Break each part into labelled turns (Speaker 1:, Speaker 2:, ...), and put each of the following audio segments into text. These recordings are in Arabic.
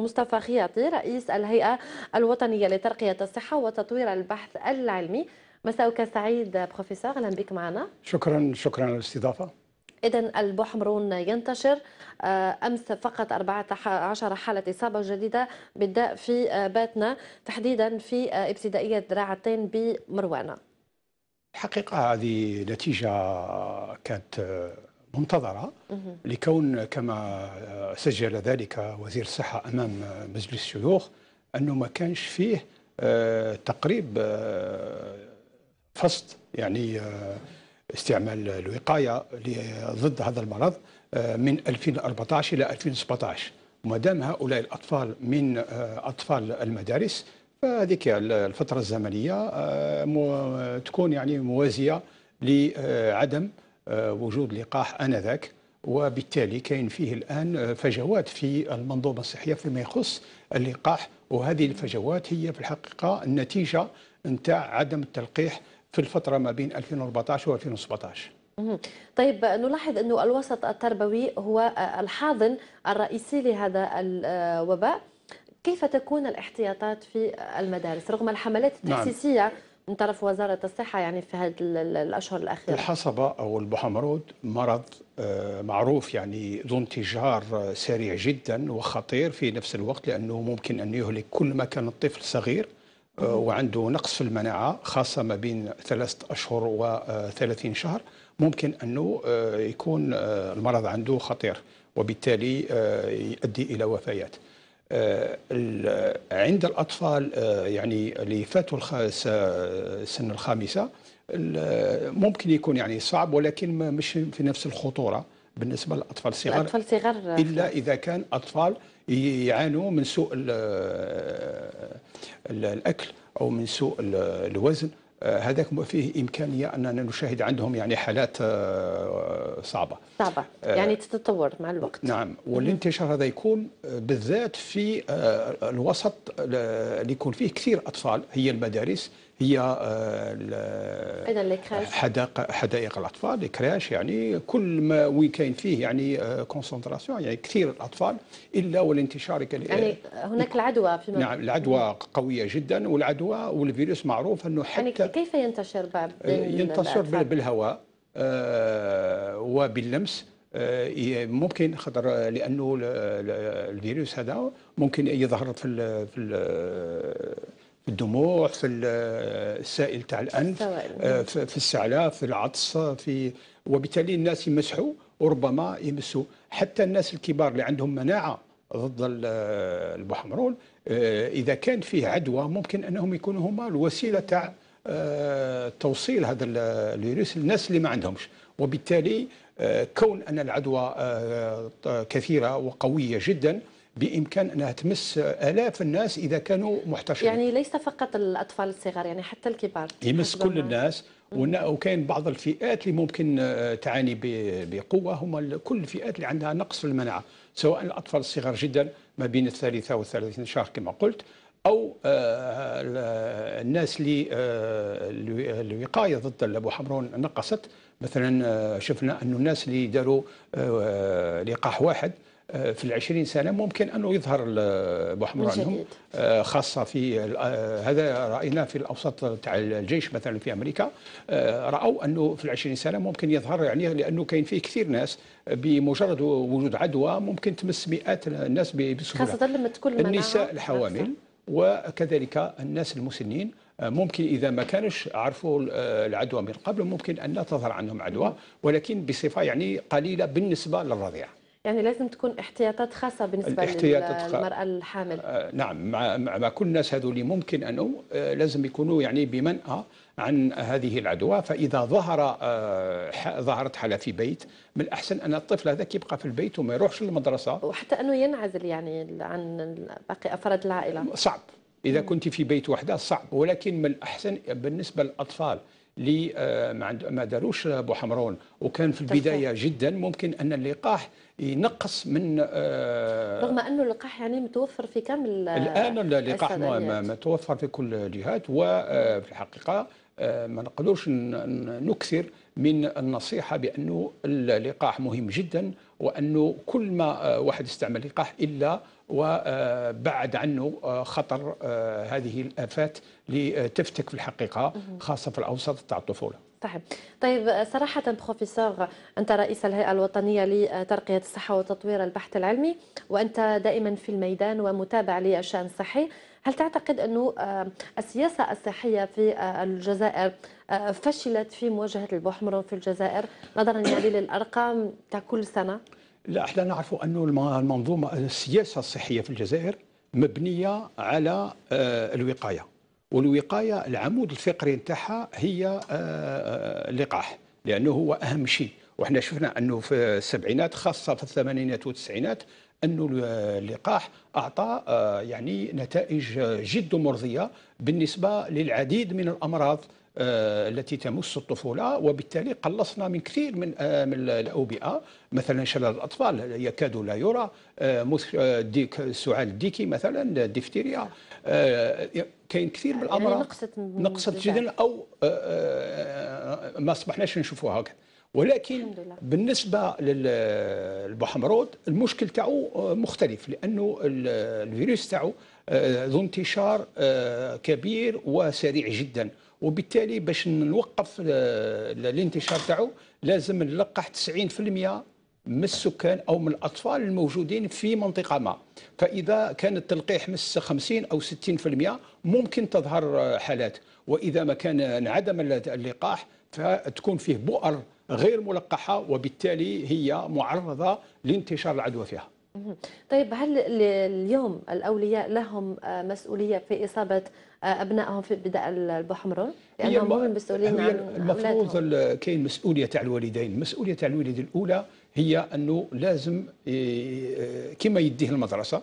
Speaker 1: مصطفى خياطي رئيس الهيئة الوطنية لترقية الصحة وتطوير البحث العلمي مساءك سعيد بروفيسور اهلا بك معنا
Speaker 2: شكرا شكرا على الاستضافه
Speaker 1: إذا البحمرون ينتشر آه، أمس فقط 14 حالة إصابة جديدة بالداء في آه، باتنا تحديدا في آه، ابتدائية دراعتين بمروانة
Speaker 2: الحقيقة هذه نتيجة كانت منتظرة لكون كما سجل ذلك وزير الصحة أمام مجلس الشيوخ أنه ما كانش فيه آه، تقريب آه، فصد يعني آه، استعمال الوقاية ضد هذا المرض من 2014 إلى 2017 وما دام هؤلاء الأطفال من أطفال المدارس فهذيك الفترة الزمنية تكون يعني موازية لعدم وجود لقاح انذاك وبالتالي كاين فيه الان فجوات في المنظومه الصحيه فيما يخص اللقاح وهذه الفجوات هي في الحقيقه النتيجه نتاع عدم التلقيح في الفتره ما بين 2014 و 2017
Speaker 1: طيب نلاحظ أن الوسط التربوي هو الحاضن الرئيسي لهذا الوباء كيف تكون الاحتياطات في المدارس رغم الحملات التحسيسية نعم. من طرف وزارة الصحة يعني في هذه الأشهر الأخيرة
Speaker 2: الحصبة أو البحمرود مرض آه، معروف يعني ذو انتجار آه، سريع جدا وخطير في نفس الوقت لأنه ممكن أن يهلك كل ما كان الطفل صغير آه، وعنده نقص في المناعة خاصة ما بين ثلاثة أشهر وثلاثين شهر ممكن أنه يكون المرض عنده خطير وبالتالي يؤدي إلى وفيات آه، عند الأطفال آه، يعني اللي فاتوا سن الخامسة ممكن يكون يعني صعب ولكن مش في نفس الخطورة بالنسبة للأطفال الصغار الأطفال الصغار إلا إذا كان أطفال يعانوا من سوء آه، الأكل أو من سوء الوزن آه، هذاك فيه امكانيه اننا نشاهد عندهم يعني حالات آه، صعبه صعبه آه، يعني
Speaker 1: تتطور مع الوقت
Speaker 2: نعم والانتشار هذا يكون بالذات في الوسط اللي يكون فيه كثير اطفال هي المدارس هي آه، حدائق حدائق الاطفال الكراش يعني كل ما وي كاين فيه يعني كونسنتراسيون آه، يعني كثير الاطفال الا والانتشار يعني
Speaker 1: آه، هناك العدوى فيما نعم العدوى
Speaker 2: قويه جدا والعدوى والفيروس معروف انه يعني
Speaker 1: حتى يعني كيف ينتشر بعد ينتشر
Speaker 2: بالهواء وباللمس ممكن خطر لانه الفيروس هذا ممكن يظهر في في في الدموع في السائل تاع الانف آه، في السعلاء في العطس في وبالتالي الناس يمسحوا وربما يمسوا حتى الناس الكبار اللي عندهم مناعه ضد البحمرول آه، اذا كان فيه عدوى ممكن انهم يكونوا هما الوسيله تاع آه، توصيل هذا الفيروس للناس اللي ما عندهمش وبالتالي كون ان العدوى كثيره وقويه جدا بامكان انها تمس الاف الناس اذا كانوا محتشرين
Speaker 1: يعني ليس فقط الاطفال الصغار يعني حتى الكبار
Speaker 2: يمس كل الناس وكاين بعض الفئات اللي ممكن آه، تعاني بقوه هما كل الفئات اللي عندها نقص في المناعه سواء الاطفال الصغار جدا ما بين الثالثه والثلاثين شهر كما قلت او آه، آه، الناس اللي الوقايه ضد الابو حمرون نقصت مثلا شفنا انه الناس اللي داروا لقاح واحد آه، في العشرين سنة ممكن أنه يظهر بحمر عنهم آه، خاصة في آه، هذا رأيناه في الأوسط تاع الجيش مثلا في أمريكا رأوا أنه في العشرين سنة ممكن يظهر يعني لأنه كاين فيه كثير ناس بمجرد وجود عدوى ممكن تمس مئات الناس بسهولة خاصة لما
Speaker 1: تكون النساء الحوامل
Speaker 2: وكذلك الناس المسنين ممكن اذا ما كانش عرفوا العدوى من قبل ممكن ان لا تظهر عنهم عدوى ولكن بصفه يعني قليله بالنسبه للرضيع
Speaker 1: يعني لازم تكون احتياطات خاصه بالنسبه للمراه الحامل
Speaker 2: آه، نعم مع, مع كل الناس هذول ممكن انه آه، لازم يكونوا يعني بمنأى عن هذه العدوى فاذا ظهر آه، ظهرت حاله في بيت من الاحسن ان الطفل هذاك يبقى في البيت وما يروحش للمدرسه وحتى
Speaker 1: انه ينعزل يعني عن باقي افراد العائله
Speaker 2: صعب اذا كنت في بيت وحده صعب ولكن من الاحسن بالنسبه للاطفال لي آه، ما داروش بوحمرون وكان في البدايه جدا ممكن ان اللقاح ينقص من آه، رغم
Speaker 1: انه اللقاح يعني متوفر في كامل الان اللقاح متوفر
Speaker 2: في كل الجهات وفي آه، الحقيقه آه، ما نقدرش نكثر من النصيحة بأنه اللقاح مهم جدا وأنه كل ما آه، واحد استعمل لقاح إلا وبعد عنه آه، خطر هذه الآفات لتفتك في الحقيقة خاصة في الأوسط تاع الطفولة طيب
Speaker 1: طيب صراحة بروفيسور أنت رئيس الهيئة الوطنية لترقية الصحة وتطوير البحث العلمي وأنت دائما في الميدان ومتابع للشأن الصحي هل تعتقد أن آه، السياسة الصحية في آه، الجزائر آه، فشلت في مواجهة البحمر في الجزائر نظرا يعني للأرقام تاع كل سنة؟
Speaker 2: لا احنا نعرف أن المنظومة السياسة الصحية في الجزائر مبنية على الوقاية والوقايه العمود الفقري نتاعها هي آه، آه، آه، اللقاح لانه هو اهم شيء وحنا شفنا انه في السبعينات خاصه في الثمانينات والتسعينات انه اللقاح اعطى يعني نتائج جد مرضيه بالنسبه للعديد من الامراض التي تمس الطفولة وبالتالي قلصنا من كثير من من الأوبئة مثلا شلل الأطفال يكاد لا يرى ديك السعال الديكي مثلا الدفتيريا كاين كثير من يعني الامراض يعني نقصت نقصت جدا او آه، آه، آه، ما اصبحناش نشوفوها هكذا ولكن بالنسبه للبحمرود المشكل تاعو مختلف لانه الفيروس تاعو ذو انتشار كبير وسريع جدا وبالتالي باش نوقف الانتشار تاعو لازم نلقح 90% من السكان او من الاطفال الموجودين في منطقه ما فإذا كان التلقيح مس 50 أو 60% ممكن تظهر حالات وإذا ما كان انعدم اللقاح فتكون فيه بؤر غير ملقحة وبالتالي هي معرضة لانتشار العدوى فيها
Speaker 1: طيب هل اليوم الأولياء لهم مسؤولية في إصابة أبنائهم في بدء البحمرون؟ لأنهم هم المسؤولين عن المفروض
Speaker 2: كاين مسؤولية تاع الوالدين، المسؤولية تاع الوالد الأولى هي انه لازم إيه، كما يديه المدرسه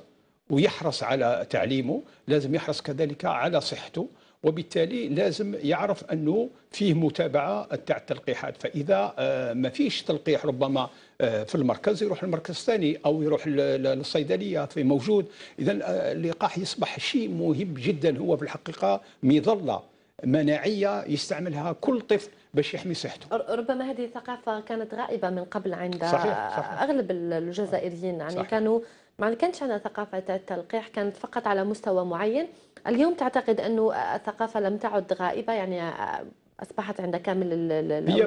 Speaker 2: ويحرص على تعليمه لازم يحرص كذلك على صحته وبالتالي لازم يعرف انه فيه متابعه تاع التلقيحات فاذا آه، ما فيش تلقيح ربما آه، في المركز يروح المركز الثاني او يروح للصيدليه في موجود اذا آه، اللقاح يصبح شيء مهم جدا هو في الحقيقه مظله مناعيه يستعملها كل طفل باش يحمي صحته
Speaker 1: ربما هذه الثقافه كانت غائبه من قبل عند صحيح. صحيح. اغلب الجزائريين يعني صحيح. كانوا ما كانش عندنا ثقافه التلقيح كانت فقط على مستوى معين اليوم تعتقد انه الثقافه لم تعد غائبه يعني اصبحت عند كامل هي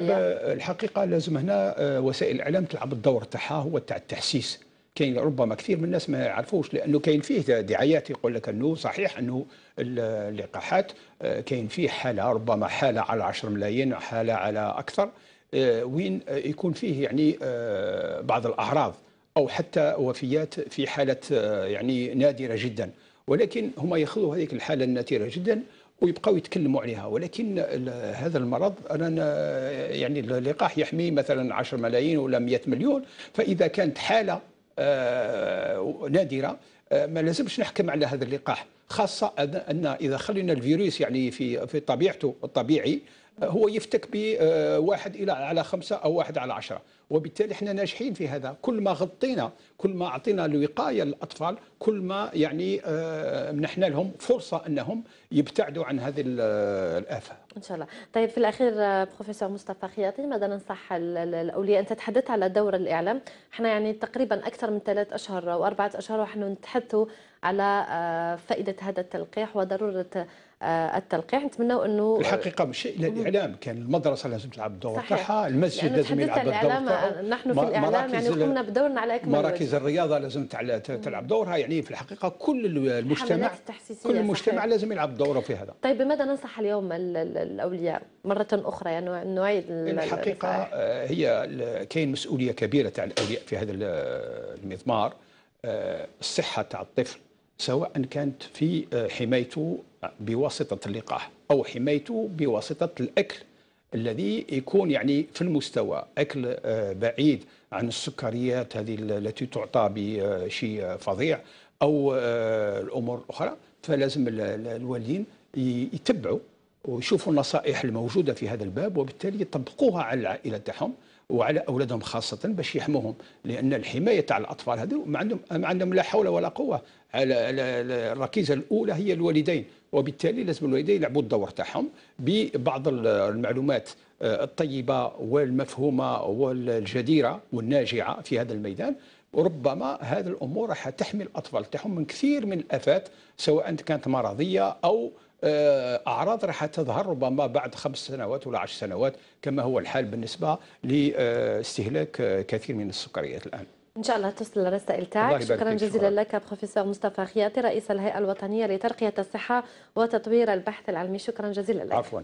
Speaker 2: الحقيقه لازم هنا وسائل الاعلام تلعب الدور تاعها هو تاع التحسيس كاين ربما كثير من الناس ما يعرفوش لانه كاين فيه دعايات يقول لك انه صحيح انه اللقاحات آه، كاين فيه حاله ربما حاله على 10 ملايين حاله على اكثر آه، وين آه، يكون فيه يعني بعض الاعراض او حتى وفيات في حاله يعني نادره جدا ولكن هما ياخذوا هذيك الحاله النادره جدا ويبقاو يتكلموا عليها ولكن هذا المرض انا يعني اللقاح يحمي مثلا 10 ملايين ولا 100 مليون فاذا كانت حاله آه، نادره آه، ما لازمش نحكم على هذا اللقاح خاصه ان اذا خلينا الفيروس يعني في في طبيعته الطبيعي آه، هو يفتك بواحد الى على خمسه او واحد على عشره وبالتالي احنا ناجحين في هذا كل ما غطينا كل ما اعطينا الوقايه للاطفال كل ما يعني منحنا لهم فرصه انهم يبتعدوا عن هذه الافه ان شاء
Speaker 1: الله طيب في الاخير بروفيسور مصطفى خياطي ماذا ننصح الاولياء انت تحدثت على دور الاعلام احنا يعني تقريبا اكثر من ثلاث اشهر او اربعه اشهر ونحن نتحدثوا على آه، فائده هذا التلقيح وضروره آه، التلقيح نتمنوا انه الحقيقه مش
Speaker 2: الا الاعلام كان المدرسه لازم تلعب دور تاعها يعني المسجد لازم يلعب دور نحن في الاعلام يعني قمنا
Speaker 1: بدورنا على اكمل مراكز
Speaker 2: الرياضه لازم تلعب دورها يعني في الحقيقه كل المجتمع كل المجتمع صحيح. لازم يلعب دوره في هذا
Speaker 1: طيب بماذا ننصح اليوم الاولياء مره اخرى يعني نعيد الحقيقه
Speaker 2: آه، هي كاين مسؤوليه كبيره تاع الاولياء في هذا المضمار آه، الصحه تاع الطفل سواء كانت في آه، حمايته بواسطه اللقاح او حمايته بواسطه الاكل الذي يكون يعني في المستوى اكل بعيد عن السكريات هذه التي تعطى بشيء فظيع او الامور الاخرى فلازم الوالدين يتبعوا ويشوفوا النصائح الموجودة في هذا الباب وبالتالي يطبقوها على العائلة تاعهم وعلى أولادهم خاصة باش يحموهم لأن الحماية تاع الأطفال هذو ما عندهم ما عندهم لا حول ولا قوة على الركيزة الأولى هي الوالدين وبالتالي لازم الوالدين يلعبوا الدور تاعهم ببعض المعلومات آه، الطيبة والمفهومة والجديرة والناجعة في هذا الميدان وربما هذه الأمور راح تحمي الأطفال تاعهم من كثير من الآفات سواء كانت مرضية أو آه، أعراض راح تظهر ربما بعد خمس سنوات ولا عشر سنوات كما هو الحال بالنسبة لاستهلاك آه، كثير من السكريات الآن
Speaker 1: ان شاء الله تصل الرسائل تاعك شكرا جزيلا لك بروفيسور مصطفى خياطي رئيس الهيئه الوطنيه لترقيه الصحه وتطوير البحث العلمي شكرا جزيلا لك
Speaker 2: عفوا